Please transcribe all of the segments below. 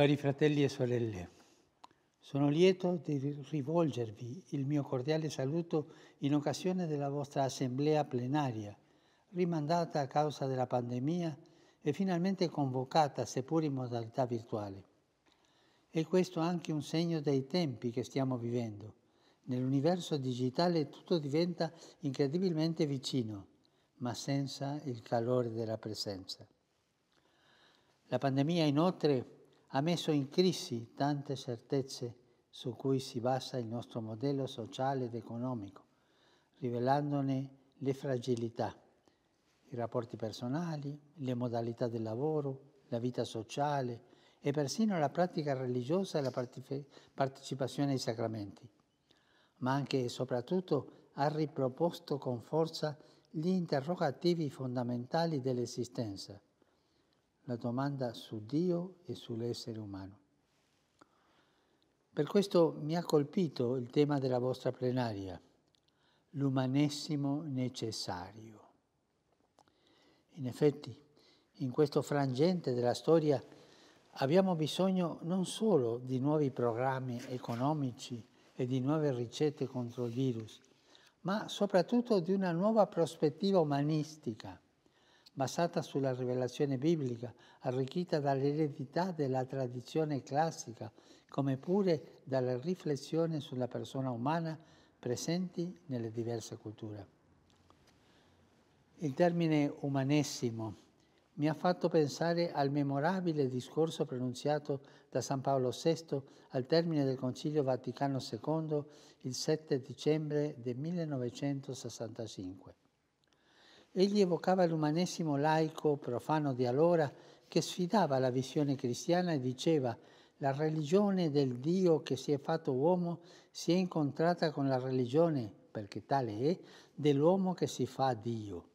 Cari fratelli e sorelle, sono lieto di rivolgervi il mio cordiale saluto in occasione della vostra assemblea plenaria, rimandata a causa della pandemia e finalmente convocata, seppur in modalità virtuale. E questo anche un segno dei tempi che stiamo vivendo. Nell'universo digitale tutto diventa incredibilmente vicino, ma senza il calore della presenza. La pandemia inoltre ha messo in crisi tante certezze su cui si basa il nostro modello sociale ed economico, rivelandone le fragilità, i rapporti personali, le modalità del lavoro, la vita sociale e persino la pratica religiosa e la partecipazione ai sacramenti, ma anche e soprattutto ha riproposto con forza gli interrogativi fondamentali dell'esistenza la domanda su Dio e sull'essere umano. Per questo mi ha colpito il tema della vostra plenaria, l'umanesimo necessario. In effetti, in questo frangente della storia abbiamo bisogno non solo di nuovi programmi economici e di nuove ricette contro il virus, ma soprattutto di una nuova prospettiva umanistica basata sulla rivelazione biblica, arricchita dall'eredità della tradizione classica, come pure dalla riflessione sulla persona umana presenti nelle diverse culture. Il termine umanesimo mi ha fatto pensare al memorabile discorso pronunziato da San Paolo VI al termine del Concilio Vaticano II il 7 dicembre del 1965. Egli evocava l'umanesimo laico profano di allora che sfidava la visione cristiana e diceva la religione del Dio che si è fatto uomo si è incontrata con la religione, perché tale è, dell'uomo che si fa Dio.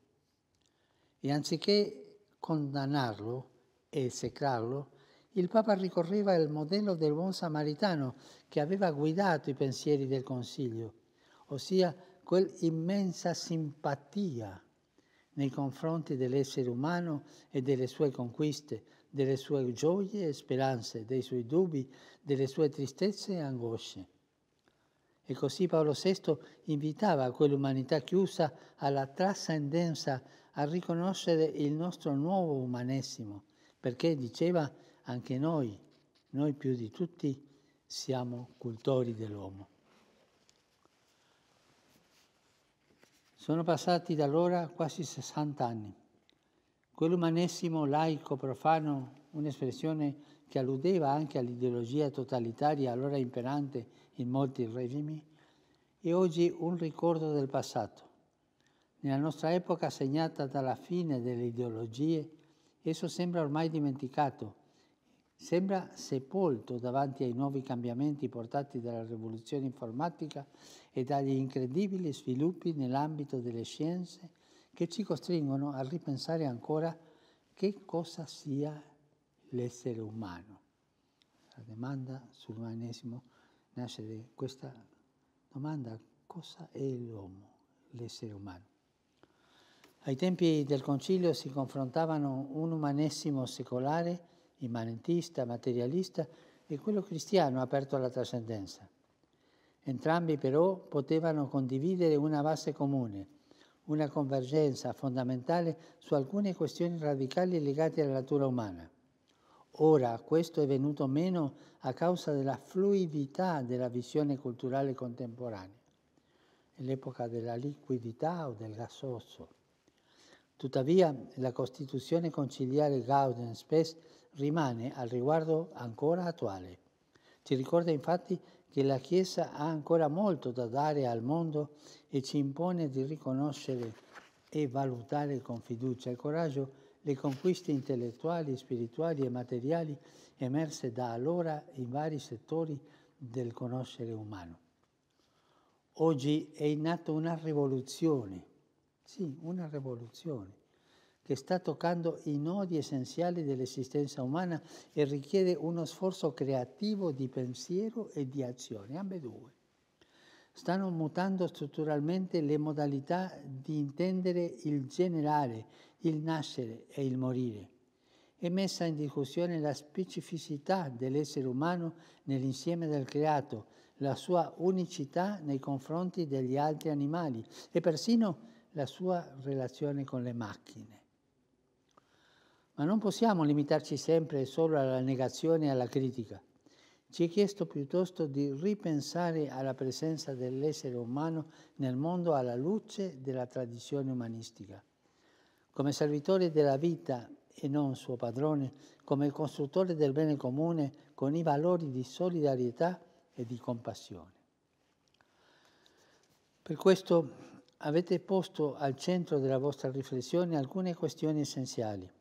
E anziché condannarlo e secrarlo, il Papa ricorreva al modello del buon samaritano che aveva guidato i pensieri del Consiglio, ossia quell'immensa simpatia nei confronti dell'essere umano e delle sue conquiste, delle sue gioie e speranze, dei suoi dubbi, delle sue tristezze e angosce. E così Paolo VI invitava quell'umanità chiusa alla trascendenza a riconoscere il nostro nuovo umanesimo, perché diceva anche noi, noi più di tutti, siamo cultori dell'uomo. Sono passati da allora quasi 60 anni. Quell'umanesimo laico profano, un'espressione che alludeva anche all'ideologia totalitaria allora imperante in molti regimi, è oggi un ricordo del passato. Nella nostra epoca segnata dalla fine delle ideologie, esso sembra ormai dimenticato sembra sepolto davanti ai nuovi cambiamenti portati dalla rivoluzione informatica e dagli incredibili sviluppi nell'ambito delle scienze che ci costringono a ripensare ancora che cosa sia l'essere umano. La domanda sull'umanesimo nasce da questa domanda, cosa è l'uomo, l'essere umano? Ai tempi del concilio si confrontavano un umanesimo secolare immanentista, materialista e quello cristiano aperto alla trascendenza. Entrambi però potevano condividere una base comune, una convergenza fondamentale su alcune questioni radicali legate alla natura umana. Ora questo è venuto meno a causa della fluidità della visione culturale contemporanea, l'epoca della liquidità o del gasoso. Tuttavia la Costituzione conciliare Gaudium Spes rimane al riguardo ancora attuale. Ci ricorda infatti che la Chiesa ha ancora molto da dare al mondo e ci impone di riconoscere e valutare con fiducia e coraggio le conquiste intellettuali, spirituali e materiali emerse da allora in vari settori del conoscere umano. Oggi è in atto una rivoluzione, sì, una rivoluzione che sta toccando i nodi essenziali dell'esistenza umana e richiede uno sforzo creativo di pensiero e di azione, ambedue. Stanno mutando strutturalmente le modalità di intendere il generare, il nascere e il morire. È messa in discussione la specificità dell'essere umano nell'insieme del creato, la sua unicità nei confronti degli altri animali e persino la sua relazione con le macchine. Ma non possiamo limitarci sempre solo alla negazione e alla critica. Ci è chiesto piuttosto di ripensare alla presenza dell'essere umano nel mondo alla luce della tradizione umanistica. Come servitore della vita e non suo padrone, come costruttore del bene comune con i valori di solidarietà e di compassione. Per questo avete posto al centro della vostra riflessione alcune questioni essenziali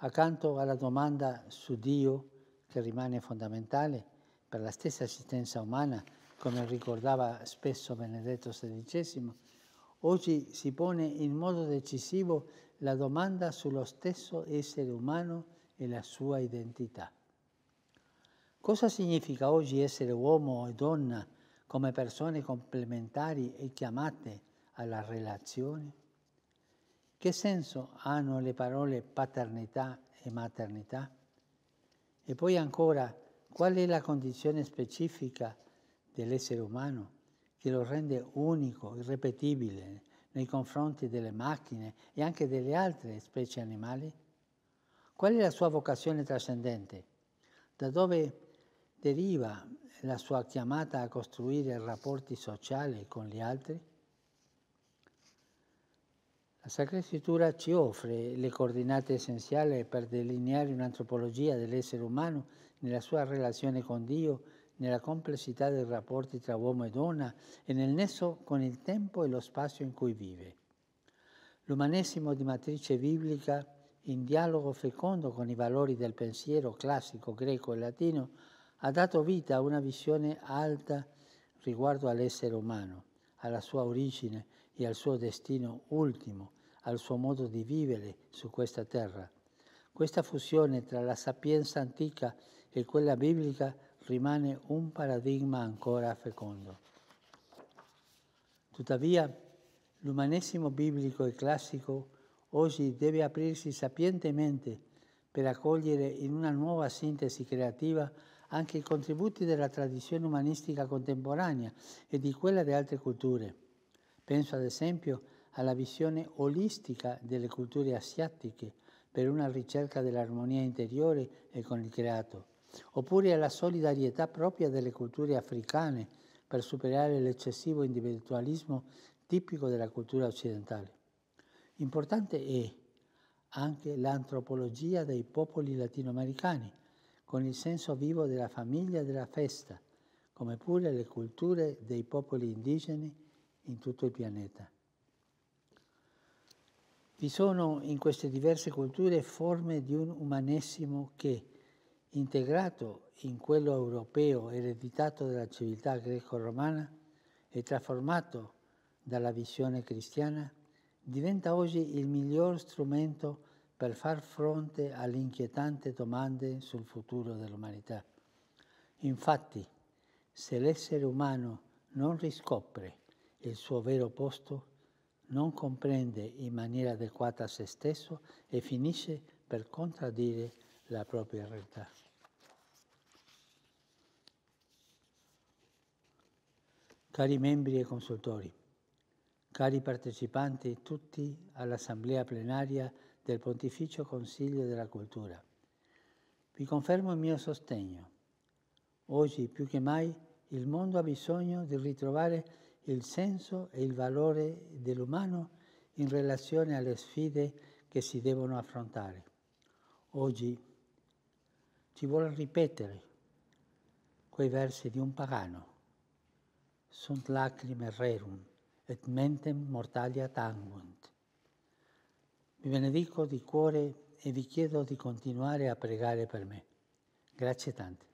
Accanto alla domanda su Dio, che rimane fondamentale per la stessa esistenza umana, come ricordava spesso Benedetto XVI, oggi si pone in modo decisivo la domanda sullo stesso essere umano e la sua identità. Cosa significa oggi essere uomo e donna come persone complementari e chiamate alla relazione? Che senso hanno le parole paternità e maternità? E poi ancora, qual è la condizione specifica dell'essere umano che lo rende unico, irrepetibile nei confronti delle macchine e anche delle altre specie animali? Qual è la sua vocazione trascendente? Da dove deriva la sua chiamata a costruire rapporti sociali con gli altri? La Sacra Scrittura ci offre le coordinate essenziali per delineare un'antropologia dell'essere umano nella sua relazione con Dio, nella complessità dei rapporti tra uomo e donna e nel nesso con il tempo e lo spazio in cui vive. L'umanesimo di matrice biblica, in dialogo fecondo con i valori del pensiero classico greco e latino, ha dato vita a una visione alta riguardo all'essere umano, alla sua origine e al suo destino ultimo, al suo modo di vivere su questa terra. Questa fusione tra la sapienza antica e quella biblica rimane un paradigma ancora fecondo. Tuttavia, l'umanesimo biblico e classico oggi deve aprirsi sapientemente per accogliere in una nuova sintesi creativa anche i contributi della tradizione umanistica contemporanea e di quella di altre culture. Penso ad esempio alla visione olistica delle culture asiatiche per una ricerca dell'armonia interiore e con il creato, oppure alla solidarietà propria delle culture africane per superare l'eccessivo individualismo tipico della cultura occidentale. Importante è anche l'antropologia dei popoli latinoamericani, con il senso vivo della famiglia e della festa, come pure le culture dei popoli indigeni in tutto il pianeta. Vi sono in queste diverse culture forme di un umanesimo che, integrato in quello europeo ereditato dalla civiltà greco-romana e trasformato dalla visione cristiana, diventa oggi il miglior strumento per far fronte alle inquietanti domande sul futuro dell'umanità. Infatti, se l'essere umano non riscopre il suo vero posto, non comprende in maniera adeguata se stesso e finisce per contraddire la propria realtà. Cari membri e consultori, cari partecipanti tutti all'Assemblea plenaria del Pontificio Consiglio della Cultura, vi confermo il mio sostegno. Oggi più che mai il mondo ha bisogno di ritrovare il senso e il valore dell'umano in relazione alle sfide che si devono affrontare. Oggi ci vuole ripetere quei versi di un pagano. Sunt lacrime rerum et mentem mortalia tanguent. Vi benedico di cuore e vi chiedo di continuare a pregare per me. Grazie tante.